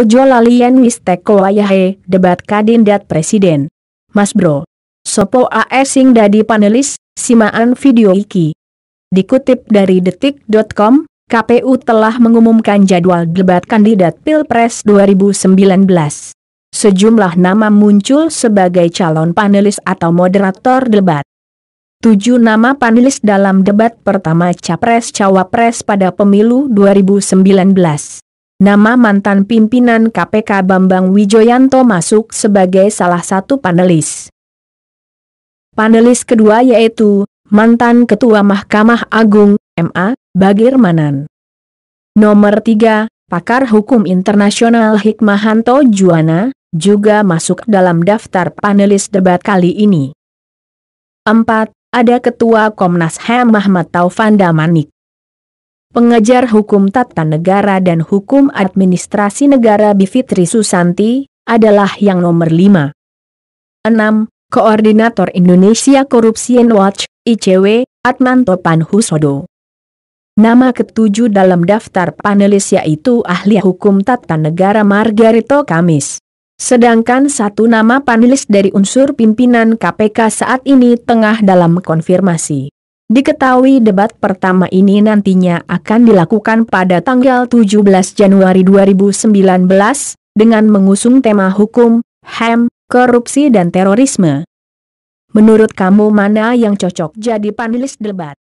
ojo lalien mistek ayahe, debat kadindat presiden. Mas bro. Sopo asing dadi panelis, simaan video iki. Dikutip dari detik.com, KPU telah mengumumkan jadwal debat kandidat Pilpres 2019. Sejumlah nama muncul sebagai calon panelis atau moderator debat. Tujuh nama panelis dalam debat pertama Capres-Cawapres pada pemilu 2019. Nama mantan pimpinan KPK Bambang Wijoyanto masuk sebagai salah satu panelis. Panelis kedua yaitu mantan Ketua Mahkamah Agung MA Bagir Manan. Nomor 3, pakar hukum internasional Hikmahanto Juwana juga masuk dalam daftar panelis debat kali ini. Empat, Ada Ketua Komnas HAM Ahmad Taufan Damanik pengajar hukum tata negara dan hukum administrasi negara Bivitri Susanti, adalah yang nomor 5. 6. Koordinator Indonesia Corruption Watch, ICW, Atmanto Panhusodo. Nama ketujuh dalam daftar panelis yaitu ahli hukum tata negara Margarito Kamis. Sedangkan satu nama panelis dari unsur pimpinan KPK saat ini tengah dalam konfirmasi. Diketahui debat pertama ini nantinya akan dilakukan pada tanggal 17 Januari 2019, dengan mengusung tema hukum, HAM, korupsi dan terorisme. Menurut kamu mana yang cocok jadi panelis debat?